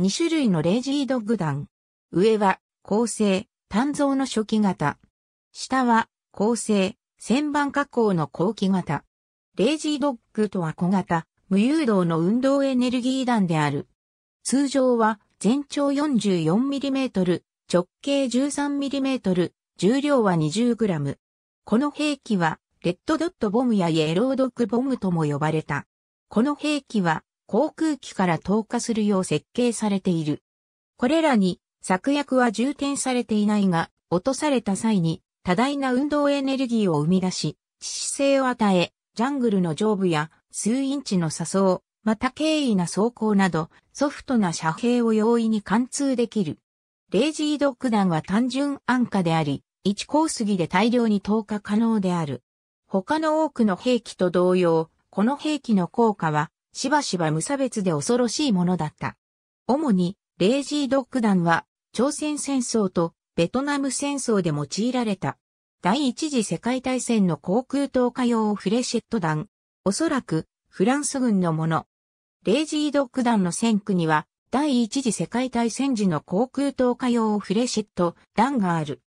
2種類のレイジードッグ弾。上は、構成、単造の初期型。下は、構成、旋盤加工の後期型。レイジードッグとは小型、無誘導の運動エネルギー弾である。通常は、全長 44mm、直径 13mm、重量は 20g。この兵器は、レッドドットボムやイエロードッグボムとも呼ばれた。この兵器は、航空機から投下するよう設計されている。これらに策薬は充填されていないが、落とされた際に多大な運動エネルギーを生み出し、致死性を与え、ジャングルの上部や数インチの砂層、また軽易な走行など、ソフトな遮蔽を容易に貫通できる。レイジードック弾は単純安価であり、1コースギで大量に投下可能である。他の多くの兵器と同様、この兵器の効果はしばしば無差別で恐ろしいものだった。主に、レイジードッグ弾は、朝鮮戦争とベトナム戦争で用いられた。第一次世界大戦の航空投下用フレシェット弾。おそらく、フランス軍のもの。レイジードッグ弾の戦区には、第一次世界大戦時の航空投下用フレシェット弾がある。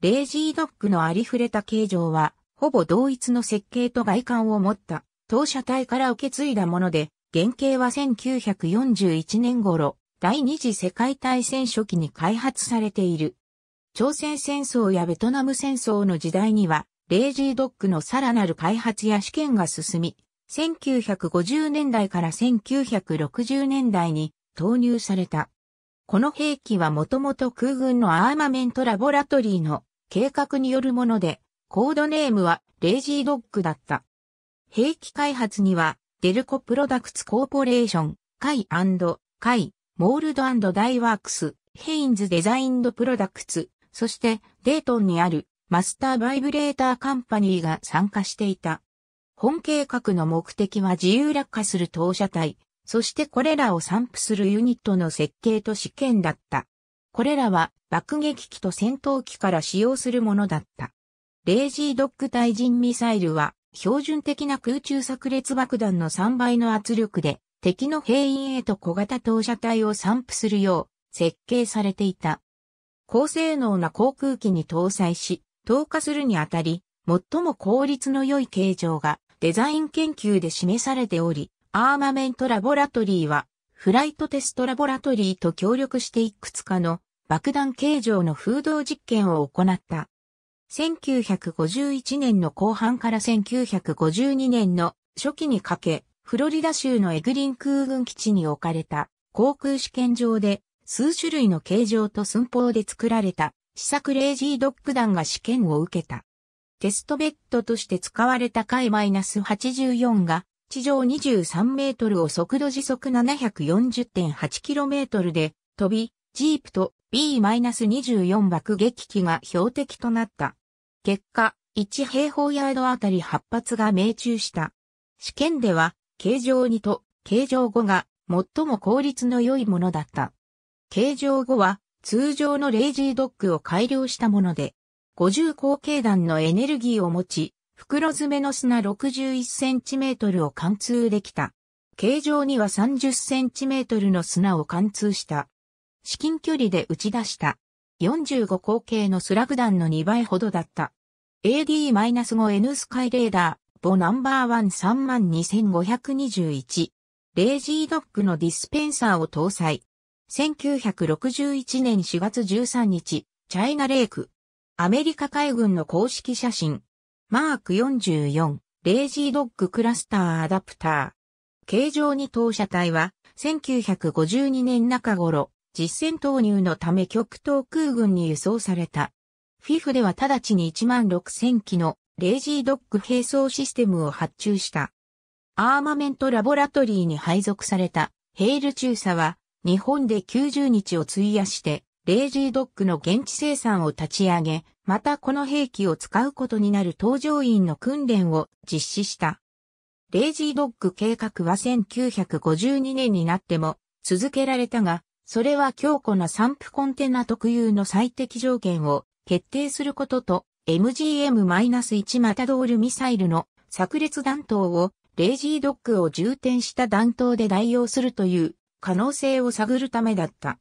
レイジードッグのありふれた形状は、ほぼ同一の設計と外観を持った。当社体から受け継いだもので、原型は1941年頃、第二次世界大戦初期に開発されている。朝鮮戦争やベトナム戦争の時代には、レイジードックのさらなる開発や試験が進み、1950年代から1960年代に投入された。この兵器はもともと空軍のアーマメントラボラトリーの計画によるもので、コードネームはレイジードックだった。兵器開発には、デルコプロダクツコーポレーション、カイカイ、モールドダイワークス、ヘインズデザインドプロダクツ、そしてデートンにあるマスターバイブレーターカンパニーが参加していた。本計画の目的は自由落下する投射体、そしてこれらを散布するユニットの設計と試験だった。これらは爆撃機と戦闘機から使用するものだった。レイジードッグ対人ミサイルは標準的な空中炸裂爆弾の3倍の圧力で敵の兵員へと小型投射体を散布するよう設計されていた。高性能な航空機に搭載し、投下するにあたり、最も効率の良い形状がデザイン研究で示されており、アーマメントラボラトリーは、フライトテストラボラトリーと協力していくつかの爆弾形状の風洞実験を行った。1951年の後半から1952年の初期にかけ、フロリダ州のエグリン空軍基地に置かれた航空試験場で数種類の形状と寸法で作られた試作レイジードッグ弾が試験を受けた。テストベッドとして使われた海 -84 が地上23メートルを速度時速7 4 0 8トルで飛び、ジープと B-24 爆撃機が標的となった。結果、1平方ヤードあたり8発が命中した。試験では、形状2と形状5が最も効率の良いものだった。形状5は通常のレイジードッグを改良したもので、50口径弾のエネルギーを持ち、袋詰めの砂 61cm を貫通できた。形状には 30cm の砂を貫通した。至近距離で打ち出した。45口径のスラグ弾の2倍ほどだった。AD-5N スカイレーダー、ボナンバーワン3 2 5 2 1レイジードックのディスペンサーを搭載。1961年4月13日、チャイナレイク。アメリカ海軍の公式写真。マーク44、レイジードッグクラスターアダプター。形状に当社体は、1952年中頃、実戦投入のため極東空軍に輸送された。FIF では直ちに1万6000機のレイジードッグ並走システムを発注した。アーマメントラボラトリーに配属されたヘイル中佐は日本で90日を費やしてレイジードッグの現地生産を立ち上げ、またこの兵器を使うことになる搭乗員の訓練を実施した。レイジードッグ計画は1952年になっても続けられたが、それは強固な散布コンテナ特有の最適条件を決定することと MGM-1 マタドールミサイルの炸裂弾頭をレイジードックを充填した弾頭で代用するという可能性を探るためだった。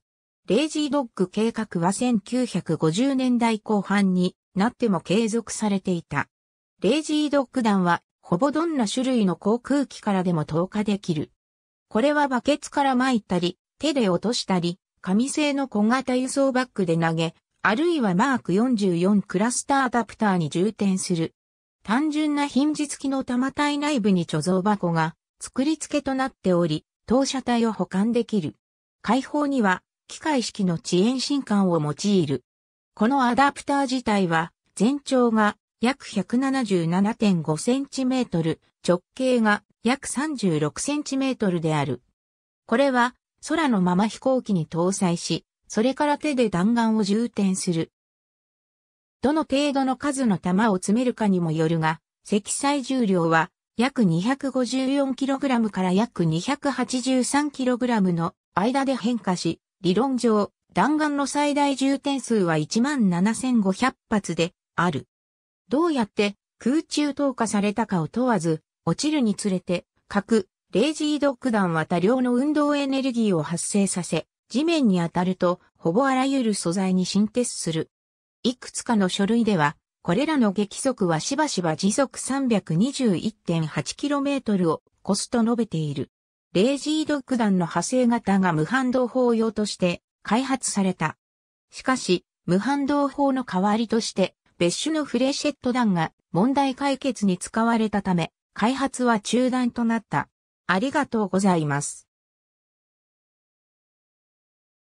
レイジードック計画は1950年代後半になっても継続されていた。レイジードック弾はほぼどんな種類の航空機からでも投下できる。これはバケツから撒いたり、手で落としたり、紙製の小型輸送バッグで投げ、あるいはマーク44クラスターアダプターに充填する。単純なヒンジ付きの玉体内部に貯蔵箱が作り付けとなっており、当射体を保管できる。開放には機械式の遅延進管を用いる。このアダプター自体は全長が約 177.5cm、直径が約 36cm である。これは空のまま飛行機に搭載し、それから手で弾丸を充填する。どの程度の数の弾を詰めるかにもよるが、積載重量は約 254kg から約 283kg の間で変化し、理論上、弾丸の最大充填数は17,500発である。どうやって空中投下されたかを問わず、落ちるにつれて、核、レイジードッグ弾は多量の運動エネルギーを発生させ、地面に当たると、ほぼあらゆる素材に新鉄する。いくつかの書類では、これらの激速はしばしば時速 321.8km を超すと述べている。レイジードッグ弾の派生型が無反動砲用として開発された。しかし、無反動砲の代わりとして、別種のフレシェット弾が問題解決に使われたため、開発は中断となった。ありがとうございます。